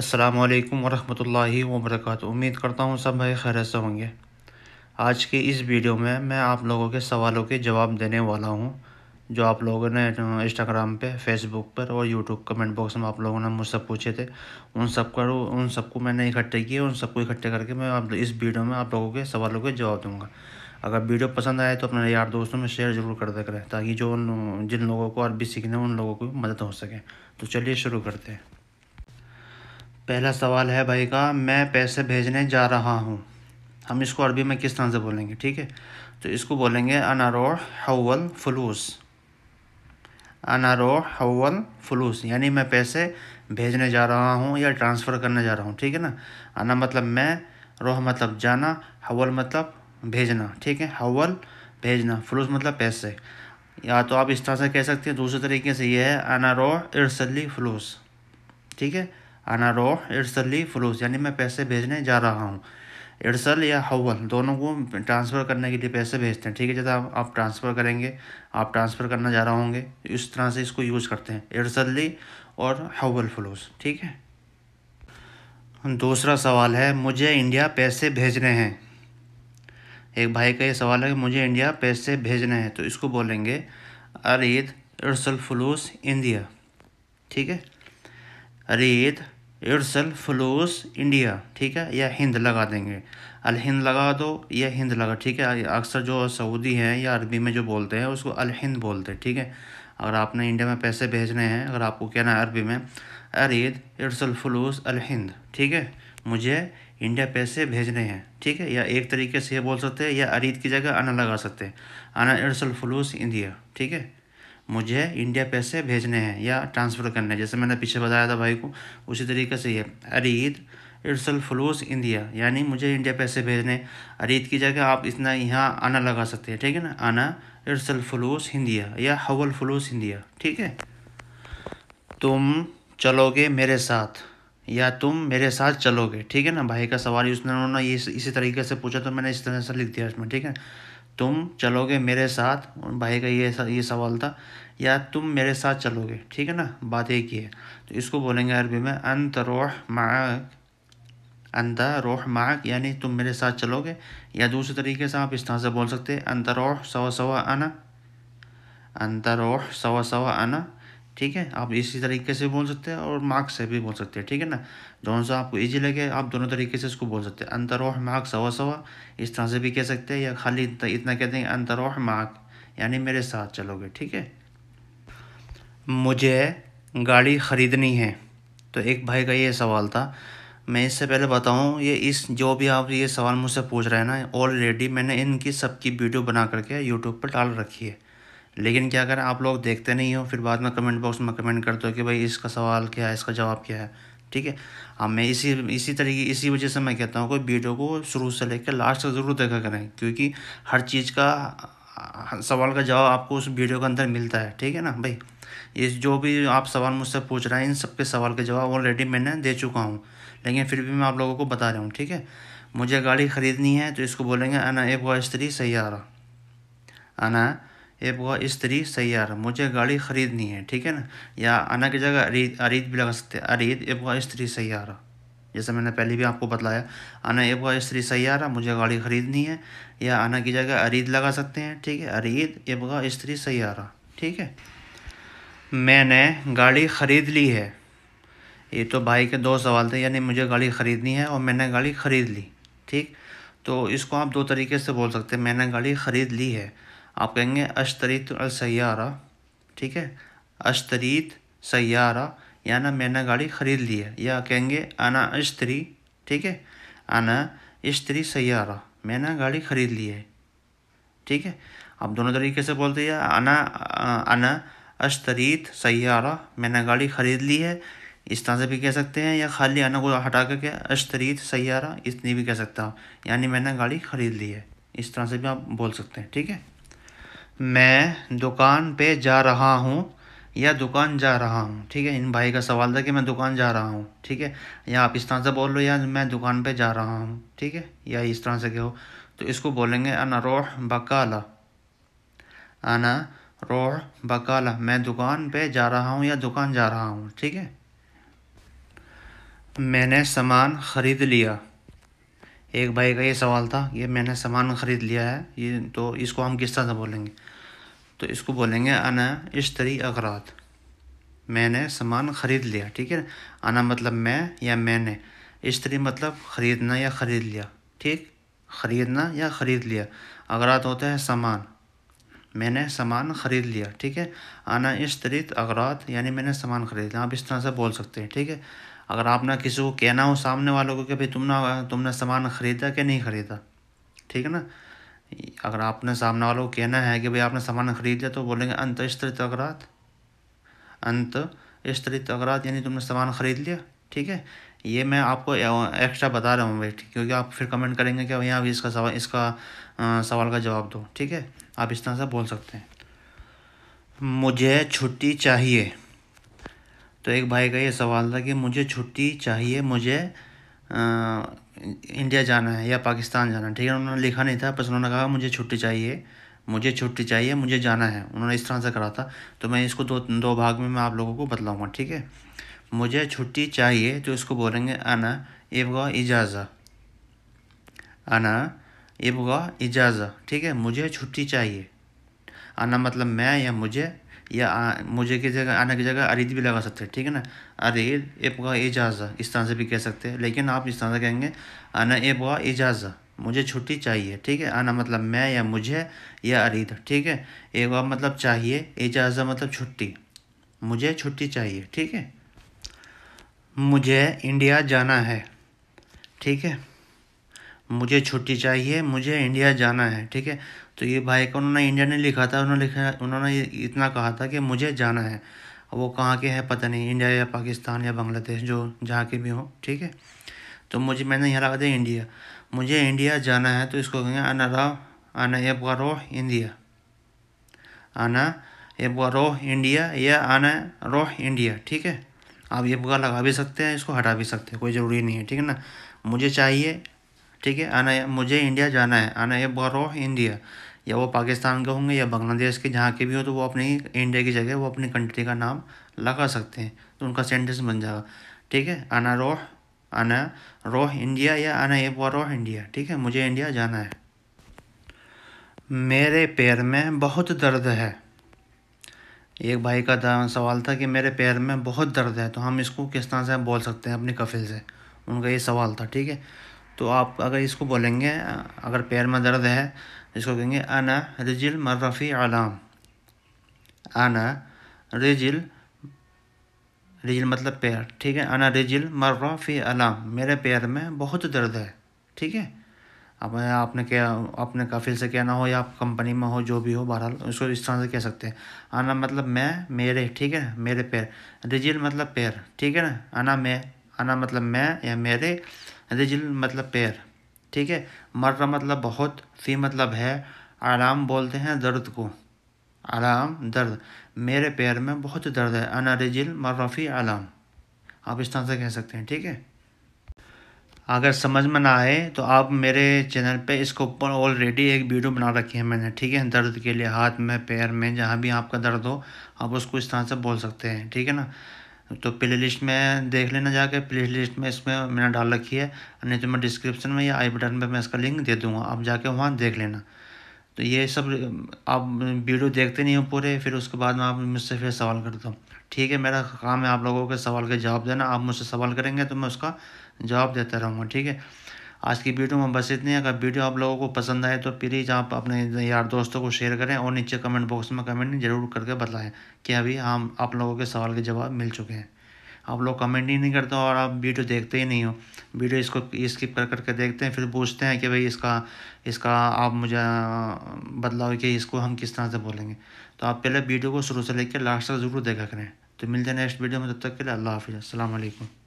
असलकम वरहमल वबरक उम्मीद करता हूँ सब भाई खैर से होंगे आज के इस वीडियो में मैं आप लोगों के सवालों के जवाब देने वाला हूँ जो आप लोगों ने इंस्टाग्राम पे फेसबुक पर और यूट्यूब कमेंट बॉक्स में आप लोगों ने मुझसे पूछे थे उन सबको उन सबको मैंने इकट्ठे किए उन सबको इकट्ठे करके मैं आप इस वीडियो में आप लोगों के सवालों के जवाब दूंगा अगर वीडियो पसंद आए तो अपने यार दोस्तों में शेयर ज़रूर कर दे करें ताकि जो जिन लोगों को अरबी सीखने उन लोगों को मदद हो सके तो चलिए शुरू करते हैं पहला सवाल है भाई का मैं पैसे भेजने जा रहा हूँ हम इसको अरबी में किस तरह से बोलेंगे ठीक है तो इसको बोलेंगे अनारो हवल फलूस अनारो हवल फलूस यानी मैं पैसे भेजने जा रहा हूँ या ट्रांसफ़र करने जा रहा हूँ ठीक है ना आना मतलब मैं रोह मतलब जाना हवल मतलब भेजना ठीक है हवल भेजना फलूस मतलब पैसे या तो आप इस तरह से कह सकते हैं दूसरे तरीके से ये है अनारो इरसली फलूस ठीक है आना रो इरसली फलूस यानी मैं पैसे भेजने जा रहा हूँ इरसल या हवल दोनों को ट्रांसफ़र करने के लिए पैसे भेजते हैं ठीक है जैसे आप ट्रांसफ़र करेंगे आप ट्रांसफ़र करना जा रहा होंगे इस तरह से इसको यूज़ करते हैं इर्सली और हवल फलूस ठीक है दूसरा सवाल है मुझे इंडिया पैसे भेजने हैं एक भाई का ये सवाल है कि मुझे इंडिया पैसे भेजने हैं तो इसको बोलेंगे अरीद इरसल फलूस इंडिया ठीक है अरीद इट्सल फ्लोस इंडिया ठीक है या हिंद लगा देंगे अल हिंद लगा दो या हिंद लगा ठीक है अक्सर जो सऊदी हैं या अरबी में जो बोलते हैं उसको अल हिंद बोलते हैं ठीक है अगर आपने इंडिया में पैसे भेजने हैं अगर आपको कहना है अरबी में अरीद इट्सल फ्लोस अल हिंद ठीक है मुझे इंडिया पैसे भेजने हैं ठीक है या एक तरीके से बोल सकते हैं या अरीद की जगह आना लगा सकते हैं आना इट्सल फ्लोस इंडिया ठीक है मुझे इंडिया पैसे भेजने हैं या ट्रांसफ़र करने हैं जैसे मैंने पीछे बताया था भाई को उसी तरीके से ये अरीद इट्सल फलूस इंडिया यानी मुझे इंडिया पैसे भेजने अरीद की जगह आप इतना यहाँ आना लगा सकते हैं ठीक है ना आना इट्सल फलूस इंडिया या हवल फलूस इंडिया ठीक है तुम चलोगे मेरे साथ या तुम मेरे साथ चलोगे ठीक है ना भाई का सवाल उसने उन्होंने इस, इसी तरीके से पूछा तो मैंने इस तरह से लिख दिया इसमें ठीक है तुम चलोगे मेरे साथ उन भाई का ये ये सवाल था या तुम मेरे साथ चलोगे ठीक है ना बात एक ही है तो इसको बोलेंगे अरबी में अंत रोह माक अंत रोह माक यानी तुम मेरे साथ चलोगे या दूसरे तरीके से आप इस तरह से बोल सकते हैं अंतरोह सवा सवा आना अंतरोह सवा सवा आना ठीक है आप इसी तरीके से बोल सकते हैं और मार्क्स से भी बोल सकते हैं ठीक है ना दोनों सा आपको ईजी लगे आप दोनों तरीके से इसको बोल सकते हैं अंतरोह मार्क सवा सवा इस तरह से भी कह सकते हैं या खाली इतना कह देंगे अंतरोह मार्क यानी मेरे साथ चलोगे ठीक है मुझे गाड़ी ख़रीदनी है तो एक भाई का ये सवाल था मैं इससे पहले बताऊँ ये इस जो भी आप ये सवाल मुझसे पूछ रहे हैं ना ऑलरेडी मैंने इनकी सबकी वीडियो बना करके यूट्यूब पर डाल रखी है लेकिन क्या करें आप लोग देखते नहीं हो फिर बाद में कमेंट बॉक्स में कमेंट करते हो कि भाई इसका सवाल क्या है इसका जवाब क्या है ठीक है अब हाँ, मैं इसी इसी तरीके इसी वजह से मैं कहता हूँ कि वीडियो को शुरू से लेकर लास्ट तक ज़रूर देखा करें क्योंकि हर चीज़ का सवाल का जवाब आपको उस वीडियो के अंदर मिलता है ठीक है ना भाई ये जो भी आप सवाल मुझसे पूछ रहे हैं इन सबके सवाल के जवाब ऑलरेडी मैंने दे चुका हूँ लेकिन फिर भी मैं आप लोगों को बता रहा हूँ ठीक है मुझे गाड़ी ख़रीदनी है तो इसको बोलेंगे अना ए वॉइस थ्री सही आ रहा अना ये बुआ स्त्री सैयार मुझे गाड़ी ख़रीदनी है ठीक है ना या आना की जगह अरीद अरीद भी लगा सकते हैं अरीद ये बुआ स्त्री सैयार जैसे मैंने पहले भी आपको बतलाया आना ये बुआ स्त्री सैयार मुझे गाड़ी ख़रीदनी है या आना की जगह अरीद लगा सकते हैं ठीक है अरीद ये बुआ स्त्री सैयार ठीक है मैंने गाड़ी ख़रीद ली है ये तो भाई के दो सवाल थे यानी मुझे गाड़ी ख़रीदनी है और मैंने गाड़ी ख़रीद ली ठीक तो इसको आप दो तरीके से बोल सकते हैं मैंने गाड़ी ख़रीद ली है आप कहेंगे अशतरीत अलसारा ठीक है अशतरीत या याना मैंने गाड़ी ख़रीद ली है या कहेंगे आना अश्तरी ठीक है आना इश्तरी सैारा मैंने गाड़ी ख़रीद ली है ठीक है आप दोनों तरीके से बोलते हैं आना आना अश्तरीत सैारा मैंने गाड़ी ख़रीद ली है इस तरह से भी कह सकते हैं या खाली आना को हटा करके अश्तरीत सैारा इतनी भी कह सकता हूँ यानी मैंने गाड़ी ख़रीद ली है इस तरह से भी आप बोल सकते हैं ठीक है मैं दुकान पे जा रहा हूँ या दुकान जा रहा हूँ ठीक है इन भाई का सवाल था कि मैं दुकान जा रहा हूँ ठीक है या आप इस तरह से बोल लो या मैं दुकान पे जा रहा हूँ ठीक है या इस तरह से कहो तो इसको बोलेंगे अना रोह बकाला अना रोह बकाला मैं दुकान पे जा रहा हूँ या दुकान जा रहा हूँ ठीक है मैंने सामान ख़रीद लिया एक भाई का ये सवाल था ये मैंने सामान ख़रीद लिया है ये तो इसको हम किस तरह से बोलेंगे तो इसको बोलेंगे अना इश्तरी अगरात मैंने सामान ख़रीद लिया ठीक है अना मतलब मैं या मैंने इश्तरी मतलब ख़रीदना या ख़रीद लिया ठीक ख़रीदना या ख़रीद लिया अगरात होते हैं सामान मैंने सामान ख़रीद लिया ठीक है आना इश्तरीत अगरात यानी मैंने सामान ख़रीद लिया आप इस तरह से बोल सकते हैं ठीक है अगर आप ना किसी को कहना हो सामने वालों को कि भाई तुमने तुमने सामान ख़रीदा कि नहीं ख़रीदा ठीक है ना अगर आपने सामने वालों को कहना है कि भाई आपने सामान खरीद लिया तो बोलेंगे अंत स्त्रित तो अगरात अंत स्त्रित तो अगरात यानी तुमने सामान खरीद लिया ठीक है ये मैं आपको एक्स्ट्रा बता रहा हूँ भाई क्योंकि आप फिर कमेंट करेंगे कि भैया अभी इसका सवाल इसका सवाल का जवाब दो ठीक है आप इस तरह से बोल सकते हैं मुझे छुट्टी चाहिए तो एक भाई का ये सवाल था कि मुझे छुट्टी चाहिए मुझे इंडिया जाना है या पाकिस्तान जाना है ठीक है उन्होंने लिखा नहीं था बस उन्होंने कहा मुझे छुट्टी चाहिए मुझे छुट्टी चाहिए मुझे जाना है उन्होंने इस तरह से करा था तो मैं इसको दो दो भाग में मैं आप लोगों को बतलाऊँगा ठीक है मुझे छुट्टी चाहिए तो इसको बोलेंगे अना एबगा इजाज़ा अना एबगा इजाज़ा ठीक है मुझे छुट्टी चाहिए आना मतलब मैं या मुझे या आ, मुझे की जगह आना की जगह अरीद भी लगा सकते हैं ठीक है ना अरीद पुआ एजाज़ा इस तरह से भी कह सकते हैं लेकिन आप इस तरह से कहेंगे आना पुआ एजाज़ा मुझे छुट्टी चाहिए ठीक है आना मतलब मैं या मुझे या अरीद ठीक है पुआ मतलब चाहिए एजाज़ा मतलब छुट्टी मुझे छुट्टी चाहिए ठीक है मुझे इंडिया जाना है ठीक है मुझे छुट्टी चाहिए मुझे इंडिया जाना है ठीक है तो ये भाई को उन्होंने इंडिया नहीं लिखा था उन्होंने लिखा उन्होंने इतना कहा था कि मुझे जाना है वो कहाँ के हैं पता नहीं इंडिया या पाकिस्तान या बांग्लादेश जो जहाँ के भी हों ठीक है तो मुझे मैंने यहाँ लगा दिया इंडिया मुझे इंडिया जाना है तो इसको कहेंगे आना राव आना एब रोह इंडिया आना एब रोह इंडिया या आना रोह इंडिया ठीक है आप ये बुआ लगा भी सकते हैं इसको हटा भी सकते हैं कोई ज़रूरी नहीं है ठीक है ना मुझे चाहिए ठीक है आना मुझे इंडिया जाना है आना ये बरोह इंडिया या वो पाकिस्तान के होंगे या बांग्लादेश के जहाँ के भी हो तो वो अपनी इंडिया की जगह वो अपनी कंट्री का नाम लगा सकते हैं तो उनका सेंटेंस बन जाएगा ठीक है आना रोह आना रोह इंडिया या आना ये बरोह इंडिया ठीक है मुझे इंडिया जाना है मेरे पैर में बहुत दर्द है एक भाई का सवाल था कि मेरे पैर में बहुत दर्द है तो हम इसको किस तरह से बोल सकते हैं अपने कफिल से उनका ये सवाल था ठीक है तो आप अगर इसको बोलेंगे अगर पैर में दर्द है तो इसको कहेंगे आना रिजिल मर्रफ़ी आलाम आना रिजिल रिजिल मतलब पैर ठीक है आना रिजिल मर्रफ़ी आलाम मेरे पैर में बहुत दर्द है ठीक है अब आपने क्या आपने काफिल से कहना हो या आप कंपनी में हो जो भी हो बहरहाल उसको इस तरह से कह सकते हैं आना मतलब मैं मेरे ठीक है मेरे पैर रिजिल मतलब पैर ठीक है ना आना मैं आना मतलब मैं या मेरे रिजल मतलब पैर ठीक है मर्रा मतलब बहुत फी मतलब है आराम बोलते हैं दर्द को आराम दर्द मेरे पैर में बहुत दर्द है अना रजिल मर्रफ़ी आराम आप इस तरह से कह सकते हैं ठीक है अगर समझ में ना आए तो आप मेरे चैनल पे इसको ऊपर ऑलरेडी एक वीडियो बना रखी है मैंने ठीक है दर्द के लिए हाथ में पैर में जहाँ भी आपका दर्द हो आप उसको इस तरह से बोल सकते हैं ठीक है ना तो प्ले लिस्ट में देख लेना जाके प्ले लिस्ट में इसमें मैंने डाल रखी है नहीं तो मैं डिस्क्रिप्शन में या आई बटन पर मैं इसका लिंक दे दूँगा आप जाके वहाँ देख लेना तो ये सब आप वीडियो देखते नहीं हो पूरे फिर उसके बाद में आप मुझसे फिर सवाल करता हूँ ठीक है मेरा काम है आप लोगों के सवाल के जवाब देना आप मुझसे सवाल करेंगे तो मैं उसका जवाब देता रहूँगा ठीक है आज की वीडियो में बस इतनी अगर वीडियो आप लोगों को पसंद आए तो प्लीज़ आप अपने यार दोस्तों को शेयर करें और नीचे कमेंट बॉक्स में कमेंट जरूर करके बताएं कि अभी हम आप लोगों के सवाल के जवाब मिल चुके हैं आप लोग कमेंट ही नहीं करते और आप वीडियो देखते ही नहीं हो वीडियो इसको स्किप कर करके देखते हैं फिर पूछते हैं कि भाई इसका इसका आप मुझे बदलाव कि इसको हम किस तरह से बोलेंगे तो आप पहले वीडियो को शुरू से लेकर लास्ट तक ज़रूर देखा करें तो मिलते हैं नेक्स्ट वीडियो में तब तक के लिए अल्लाह हाफिज़ अलैक्म